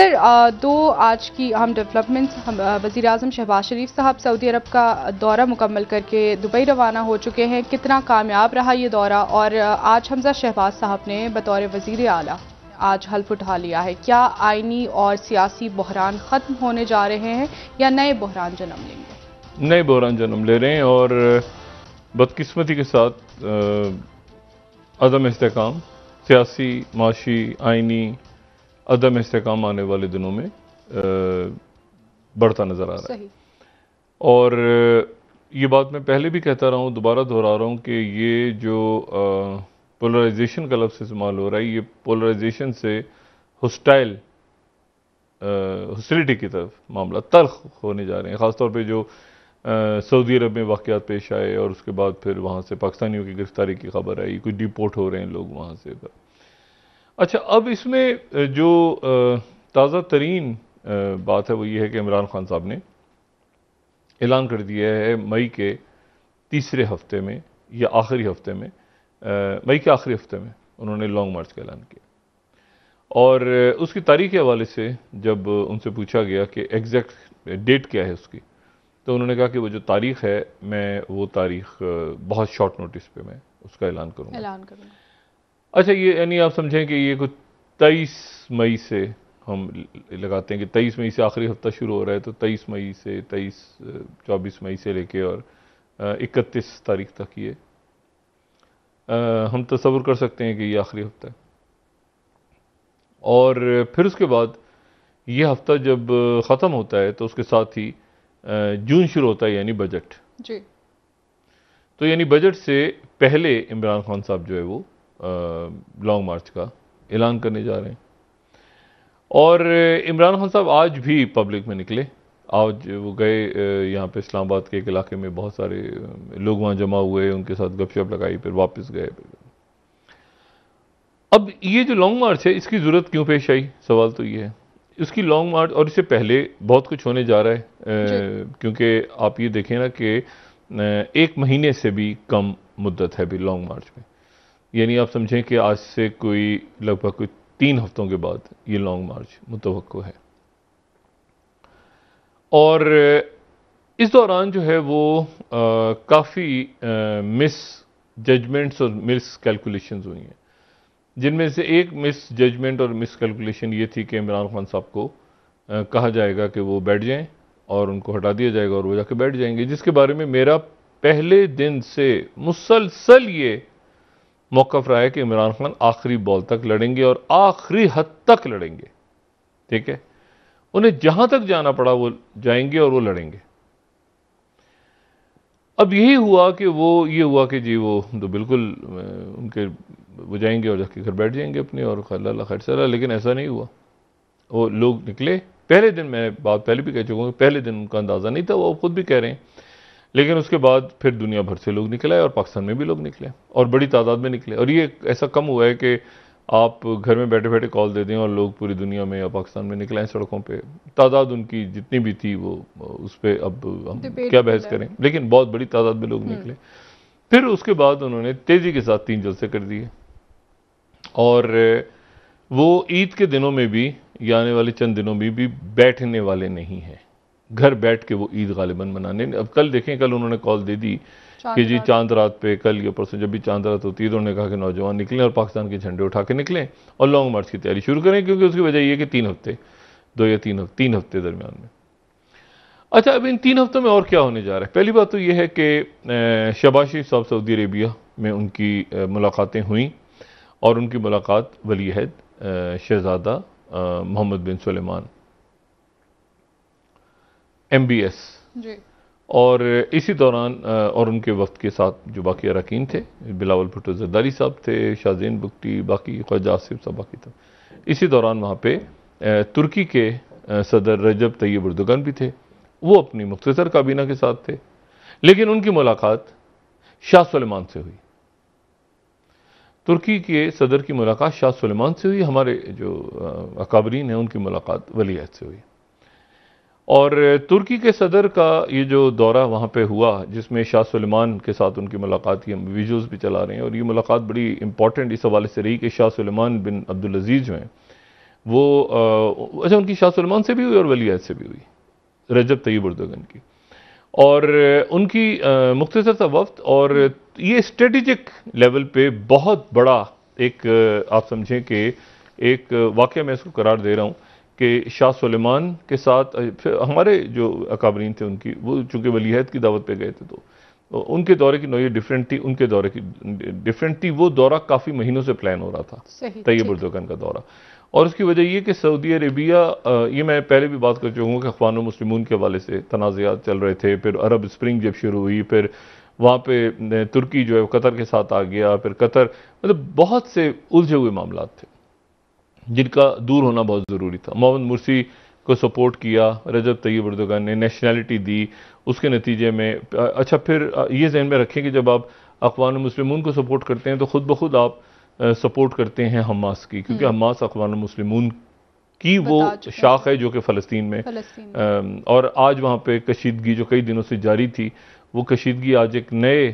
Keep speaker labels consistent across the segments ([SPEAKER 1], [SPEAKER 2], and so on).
[SPEAKER 1] Sir दो आज की अहम डेवलपमेंट्स हम वज़ी अजम शहबाज शरीफ साहब सऊदी अरब का दौरा मुकम्मल करके दुबई रवाना हो चुके हैं कितना कामयाब रहा ये दौरा और आज हमजा शहबाज साहब ने बतौर वजीर अला आज हल्फ उठा लिया है क्या आइनी और सियासी बहरान ख़त्म होने जा रहे हैं या नए बहरान जन्म लेंगे नए बहरान जन्म ले रहे हैं और बदकस्मती के साथ अदम इसकाम सियासी माशी आइनी अदम इसकाम आने वाले दिनों में बढ़ता नज़र आ रहा है और ये बात मैं पहले भी कहता रहा हूँ दोबारा दोहरा रहा हूँ कि ये जो पोलराइजेशन का लफ्स इस्तेमाल हो रहा है ये पोलराइजेशन से हस्टाइल हस्टिलिटी की तरफ मामला तल्ख होने जा रहे हैं ख़ासतौर पर जो सऊदी अरब में वाक़ात पेश आए और उसके बाद फिर वहाँ से पाकिस्तानियों की गिरफ्तारी की खबर आई कुछ डिपोर्ट हो रहे हैं लोग वहाँ से अच्छा अब इसमें जो ताज़ा तरीन बात है वो ये है कि इमरान खान साहब ने ऐलान कर दिया है मई के तीसरे हफ्ते में या आखिरी हफ्ते में मई के आखिरी हफ्ते में उन्होंने लॉन्ग मार्च का ऐलान किया और उसकी तारीख के हवाले से जब उनसे पूछा गया कि एग्जैक्ट डेट क्या है उसकी तो उन्होंने कहा कि वो जो तारीख है मैं वो तारीख बहुत शॉर्ट नोटिस पे मैं उसका ऐलान करूँगा ऐलान करूँगा अच्छा ये यानी आप समझें कि ये कुछ तेईस मई से हम लगाते हैं कि तेईस मई से आखिरी हफ्ता शुरू हो रहा है तो तेईस मई से तेईस चौबीस मई से लेके और इकतीस तारीख तक ये हम तस्वुर कर सकते हैं कि ये आखिरी हफ्ता है और फिर उसके बाद ये हफ्ता जब ख़त्म होता है तो उसके साथ ही जून शुरू होता है यानी बजट जी तो यानी बजट से पहले इमरान खान साहब जो है वो लॉन्ग मार्च का ऐलान करने जा रहे हैं और इमरान खान साहब आज भी पब्लिक में निकले आज वो गए यहाँ पे इस्लामाबाद के एक इलाके में बहुत सारे लोग वहाँ जमा हुए उनके साथ गपशप लगाई फिर वापस गए अब ये जो लॉन्ग मार्च है इसकी ज़रूरत क्यों पेश आई सवाल तो ये है इसकी लॉन्ग मार्च और इससे पहले बहुत कुछ होने जा रहा है क्योंकि आप ये देखें ना कि एक महीने से भी कम मुद्दत है अभी लॉन्ग मार्च में यानी आप समझें कि आज से कोई लगभग कोई तीन हफ्तों के बाद ये लॉन्ग मार्च मुतव है और इस दौरान जो है वो काफ़ी मिस जजमेंट्स और मिस कैलकुलेशंस हुई हैं जिनमें से एक मिस जजमेंट और मिस कैलकुलेशन ये थी कि इमरान खान साहब को आ, कहा जाएगा कि वो बैठ जाएं और उनको हटा दिया जाएगा और वो जाके बैठ जाएंगे जिसके बारे में मेरा पहले दिन से मुसलसल ये मौकफ रहा है कि इमरान खान आखिरी बॉल तक लड़ेंगे और आखिरी हद तक लड़ेंगे ठीक है उन्हें जहां तक जाना पड़ा वो जाएंगे और वो लड़ेंगे अब यही हुआ कि वो ये हुआ कि जी वो तो बिल्कुल उनके वो जाएंगे और जाके घर बैठ जाएंगे अपने और अल्लाह खैर सला लेकिन ऐसा नहीं हुआ वो लोग निकले पहले दिन मैं बात पहले भी कह चुका हूँ पहले दिन उनका अंदाज़ा नहीं था वो खुद भी कह रहे हैं लेकिन उसके बाद फिर दुनिया भर से लोग निकले और पाकिस्तान में भी लोग निकले और बड़ी तादाद में निकले और ये ऐसा कम हुआ है कि आप घर में बैठे बैठे कॉल दे दें और लोग पूरी दुनिया में या पाकिस्तान में निकले सड़कों पे तादाद उनकी जितनी भी थी वो उस पर अब हम क्या बहस करें लेकिन बहुत बड़ी तादाद में लोग हम्म। निकले फिर उसके बाद उन्होंने तेज़ी के साथ तीन जलसे कर दिए और वो ईद के दिनों में भी या आने वाले चंद दिनों में भी बैठने वाले नहीं हैं घर बैठ के वो ईद गालिबन मनाने अब कल देखें कल उन्होंने कॉल दे दी कि जी चांद रात पे कल या परसों जब भी चांद रात होती है तो उन्होंने कहा कि नौजवान निकलें और पाकिस्तान के झंडे उठा के निकलें और लॉन्ग मार्च की तैयारी शुरू करें क्योंकि उसकी वजह यह कि तीन हफ्ते दो या तीन हफ्ते तीन हफ्ते दरमियान में अच्छा अब इन तीन हफ्तों में और क्या होने जा रहा है पहली बात तो यह है कि शबाशी शरीफ साहब सऊदी अरेबिया में उनकी मुलाकातें हुई और उनकी मुलाकात वली शहजादा Mohammed bin Salman M B S और इसी दौरान और उनके वक्त के साथ जो बाकी अरकान थे बिलावल भुट्टो जरदारी साहब थे शाहजैन बुकटी बाकी ख्वाजा आसिफ साहब बाकी था इसी दौरान वहाँ पे तुर्की के सदर रजब तैयब उर्दगन भी थे वो अपनी मुख्तर काबीना के साथ थे लेकिन उनकी मुलाकात शाह सलेमान से हुई तुर्की के सदर की मुलाकात शाह सलेमान से हुई हमारे जो अकाबरीन हैं उनकी मुलाकात वलीहद से हुई और तुर्की के सदर का ये जो दौरा वहाँ पे हुआ जिसमें शाह सलेमान के साथ उनकी मुलाकात की हम वीडियोज़ भी चला रहे हैं और ये मुलाकात बड़ी इंपॉर्टेंट इस हवाले से रही कि शाह सलेमान बिन अब्दुल अजीज़ जो हैं वो अच्छा उनकी शाह सलेमान से भी हुई और वलीयत से भी हुई रजब तयब उर्दगन की और उनकी मुख्तर सा वक्त और ये स्ट्रेटिजिक लेवल पे बहुत बड़ा एक आप समझें कि एक वाक्य मैं इसको करार दे रहा हूँ कि शाह सलेमान के साथ फिर हमारे जो अकाबरीन थे उनकी वो चूँकि वलीहद की दावत पर गए थे तो, तो उनके दौरे की नोयत डिफरेंट थी उनके दौरे की डिफरेंट थी वो दौरा काफ़ी महीनों से प्लान हो रहा था तैयब उर्दोगन का दौरा और उसकी वजह यह कि सऊदी अरेबिया ये मैं पहले भी बात कर चुका हूँ कि अखवान मुस्लिम के हवाले से तनाज़ात चल रहे थे फिर अरब स्प्रिंग जब शुरू हुई फिर वहाँ पे तुर्की जो है कतर के साथ आ गया फिर कतर मतलब बहुत से उलझे हुए मामला थे जिनका दूर होना बहुत ज़रूरी था मोहम्मद मुर्सी को सपोर्ट किया रजब तैयब उर्दगान ने नेशनैलिटी दी उसके नतीजे में अच्छा फिर ये जहन में रखें कि जब आप अखवान मुस्लिम को सपोर्ट करते हैं तो ख़ुद ब खुद आप सपोर्ट करते हैं हमास की क्योंकि हम्म। हमास अखवान मुस्लिम की वो शाख है जो कि फ़लस्तीन में, में। आ, और आज वहाँ पर कशीदगी जो कई दिनों से जारी थी वो कशीदगी आज एक नए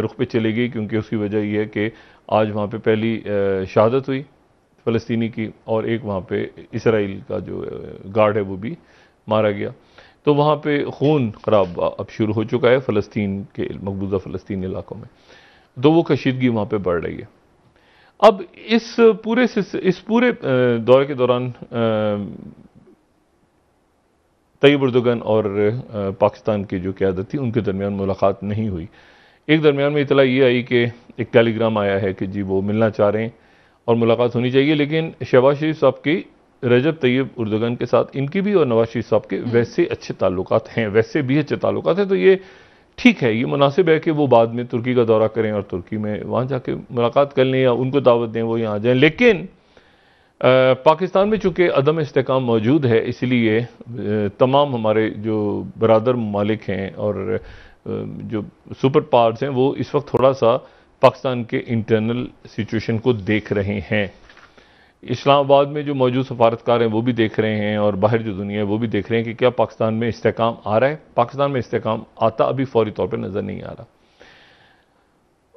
[SPEAKER 1] रुख पर चली गई क्योंकि उसकी वजह यह है कि आज वहाँ पर पहली शहादत हुई फ़लस्तनी की और एक वहाँ पे इसराइल का जो गार्ड है वो भी मारा गया तो वहाँ पे खून खराब अब शुरू हो चुका है फ़लस्तीन के मकबूजा फ़लस्तीन इलाकों में तो वो कशीदगी वहाँ पे बढ़ रही है अब इस पूरे इस पूरे दौर के दौरान तयब उर्दगन और पाकिस्तान की जो क्यादत थी उनके दरमियान मुलाकात नहीं हुई एक दरमियान में इतला ये आई कि एक टेलीग्राम आया है कि जी वो मिलना चाह रहे हैं और मुलाकात होनी चाहिए लेकिन शहबाज शरीफ साहब की रजब तैयब उर्दगन के साथ इनकी भी और नवाज शरीफ साहब के हम्म। वैसे अच्छे ताल्लुक हैं वैसे भी अच्छे ताल्लुक हैं तो ये ठीक है ये मुनासिब है कि वो बाद में तुर्की का दौरा करें और तुर्की में वहाँ जाके मुलाकात कर लें या उनको दावत दें वो यहाँ आ जाएँ लेकिन आ, पाकिस्तान में चूँकि अदम इसकाम मौजूद है इसलिए तमाम हमारे जो बरदर ममालिक हैं और जो सुपर पावर्स हैं वो इस वक्त थोड़ा सा पाकिस्तान के इंटरनल सिचुएशन को देख रहे हैं इस्लामाबाद में जो मौजूद सफारतकार हैं वो भी देख रहे हैं और बाहर जो दुनिया है वो भी देख रहे हैं कि क्या पाकिस्तान में इस्तेकाम आ रहा है पाकिस्तान में इस्तेकाम आता अभी फौरी तौर पर नज़र नहीं आ रहा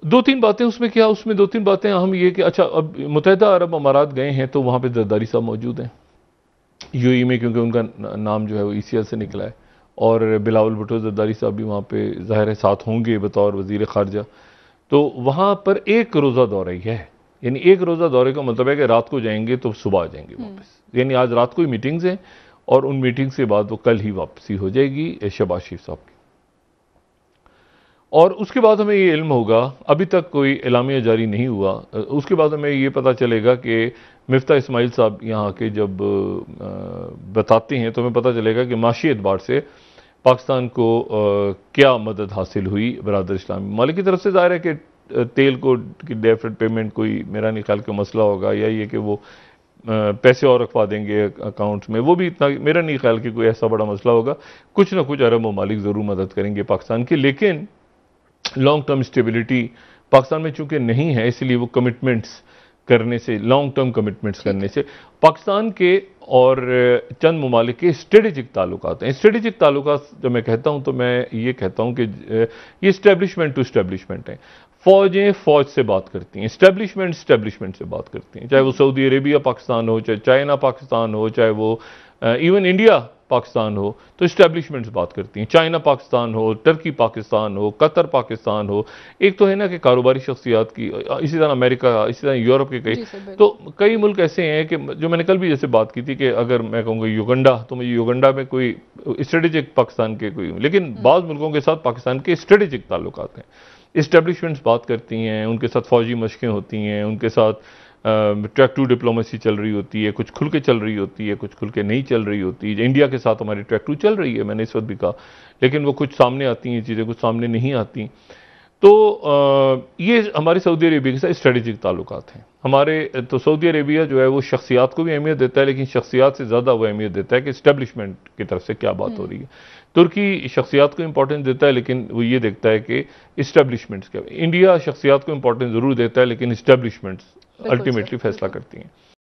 [SPEAKER 1] दो तीन बातें उसमें क्या उसमें दो तीन बातें हम ये कि अच्छा अब मुतहदा अरब अमारात गए हैं तो वहाँ पर जरदारी साहब मौजूद हैं यू ई में क्योंकि उनका नाम जो है वो ई से निकला है और बिलावल भुटो जरदारी साहब भी वहाँ पर ज़ाहिर साथ होंगे बतौर वजीर ख़ारजा तो वहाँ पर एक रोज़ा दौरा ही है यानी एक रोज़ा दौरे का मतलब है कि रात को जाएंगे तो सुबह आ जाएंगे हम्म। वापस यानी आज रात को ही मीटिंग्स हैं और उन मीटिंग्स के बाद वो कल ही वापसी हो जाएगी शबाज शरीफ साहब की और उसके बाद हमें ये इल्म होगा अभी तक कोई इलामिया जारी नहीं हुआ उसके बाद हमें ये पता चलेगा कि मिफ्ता इस्माइल साहब यहाँ के जब बताते हैं तो हमें पता चलेगा कि माशी एतबार से पाकिस्तान को आ, क्या मदद हासिल हुई बरदर इस्लामी मालिक की तरफ से जाहिर है कि तेल को की डेफिट पेमेंट कोई मेरा नहीं ख्याल का मसला होगा या ये कि वो पैसे और रखवा देंगे अकाउंट्स में वो भी इतना मेरा नहीं ख्याल कि कोई ऐसा बड़ा मसला होगा कुछ ना कुछ अरब ममालिक ज़रूर मदद करेंगे पाकिस्तान की लेकिन लॉन्ग टर्म स्टेबिलिटी पाकिस्तान में चूँकि नहीं है इसलिए वो कमिटमेंट्स करने से लॉन्ग टर्म कमिटमेंट्स करने से पाकिस्तान के और चंद ममालिक के स्ट्रेटेजिक ताल्लुक हैं स्ट्रेटेजिक ताल्लुक जब मैं कहता हूँ तो मैं ये कहता हूँ कि ये स्टैब्लिशमेंट टू स्टैब्लिशमेंट हैं फौजें फौज से बात करती हैं स्टैब्लिशमेंट स्टैब्लिशमेंट से बात करती हैं चाहे वो सऊदी अरेबिया पाकिस्तान हो चाहे चाइना पाकिस्तान हो चाहे वो इवन इंडिया पाकिस्तान हो तो इस्टेब्लिशमेंट्स बात करती हैं चाइना पाकिस्तान हो टर्की पाकिस्तान हो कतर पाकिस्तान हो एक तो है ना कि कारोबारी शख्सियात की इसी तरह अमेरिका इसी तरह यूरोप के कई तो कई मुल्क ऐसे हैं कि जो मैंने कल भी जैसे बात की थी कि अगर मैं कहूँगा युगंडा तो मुझे युगंडा में कोई स्ट्रेटेजिक पाकिस्तान के कोई लेकिन बाद मुल्कों के साथ पाकिस्तान के स्ट्रेटेजिक ताल्लुक हैं इस्टेब्लिशमेंट्स बात करती हैं उनके साथ फौजी मशकें होती हैं उनके साथ ट्रैक टू डिप्लोमेसी चल रही होती है कुछ खुल के चल रही होती है कुछ खुल के नहीं चल रही होती है इंडिया के साथ हमारी ट्रैक टू चल रही है मैंने इस वक्त भी कहा लेकिन वो कुछ सामने आती हैं चीज़ें कुछ सामने नहीं आती तो आ, ये हमारे सऊदी अरेबिया के साथ स्ट्रेटेजिक ताल्लुक हैं हमारे तो सऊदी अरेबिया जो है वो शख्सियात को भी अहमियत देता है लेकिन शख्सियात से ज़्यादा वो अहमियत देता है कि इस्टेब्लिशमेंट की तरफ से क्या बात हम्म। हो रही है तुर्की शख्सियात को इंपॉर्टेंस देता है लेकिन वो ये देखता है कि इस्टेब्लिशमेंट्स क्या इंडिया शख्सियात को इंपॉर्टेंस ज़रूर देता है लेकिन इस्टेब्लिशमेंट्स अल्टीमेटली फैसला करती हैं